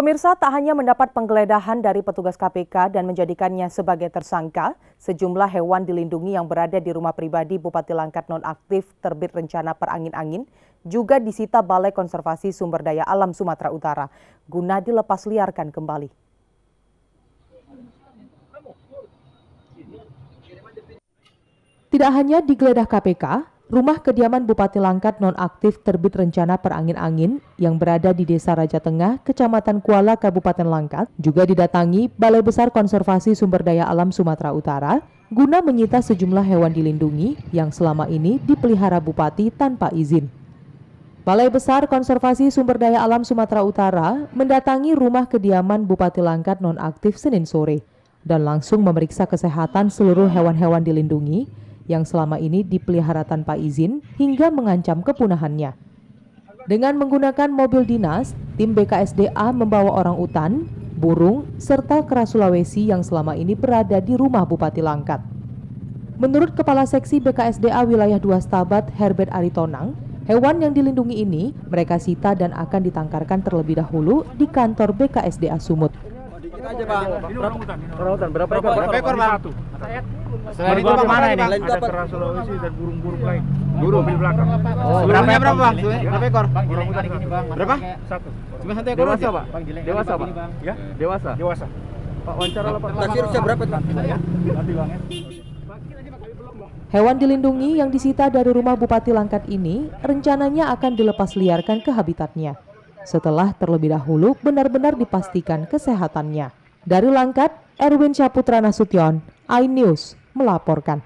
Pemirsa tak hanya mendapat penggeledahan dari petugas KPK dan menjadikannya sebagai tersangka, sejumlah hewan dilindungi yang berada di rumah pribadi Bupati Langkat nonaktif terbit rencana perangin-angin juga disita Balai Konservasi Sumber Daya Alam Sumatera Utara guna dilepas liarkan kembali. Tidak hanya digeledah KPK, Rumah kediaman Bupati Langkat nonaktif terbit rencana perangin-angin yang berada di Desa Raja Tengah, Kecamatan Kuala, Kabupaten Langkat, juga didatangi Balai Besar Konservasi Sumber Daya Alam Sumatera Utara guna menyita sejumlah hewan dilindungi yang selama ini dipelihara Bupati tanpa izin. Balai Besar Konservasi Sumber Daya Alam Sumatera Utara mendatangi rumah kediaman Bupati Langkat nonaktif Senin sore dan langsung memeriksa kesehatan seluruh hewan-hewan dilindungi yang selama ini dipelihara tanpa izin hingga mengancam kepunahannya. Dengan menggunakan mobil dinas, tim BKSDA membawa orang utan, burung, serta kera Sulawesi yang selama ini berada di rumah Bupati Langkat. Menurut Kepala Seksi BKSDA Wilayah 2 Stabat Herbert Aritonang, hewan yang dilindungi ini mereka sita dan akan ditangkarkan terlebih dahulu di kantor BKSDA Sumut. aja, Berapa, berapa, berapa, berapa, berapa, berapa, berapa, berapa, berapa, berapa, berapa, berapa, berapa, berapa, berapa, berapa, berapa, berapa, Selain itu ke mana ini? Ada kerah Sulawesi dan burung-burung lain. Iya. Burung di belakang. Oh, berapa berapa bang? Berapa ekor? Burung hutan bang. Berapa? Satu. Cuma satu ekor dewasa pak? Dewasa pak? Ya? ya? Dewasa. Dewasa. Pak wawancara lah pak. Kasir usia berapa pak? Ya. Nanti bang ya. Hewan dilindungi yang disita dari rumah Bupati Langkat ini rencananya akan dilepas liarkan ke habitatnya setelah terlebih dahulu benar-benar dipastikan kesehatannya. Dari Langkat, Erwin Saputra Nasution, iNews melaporkan.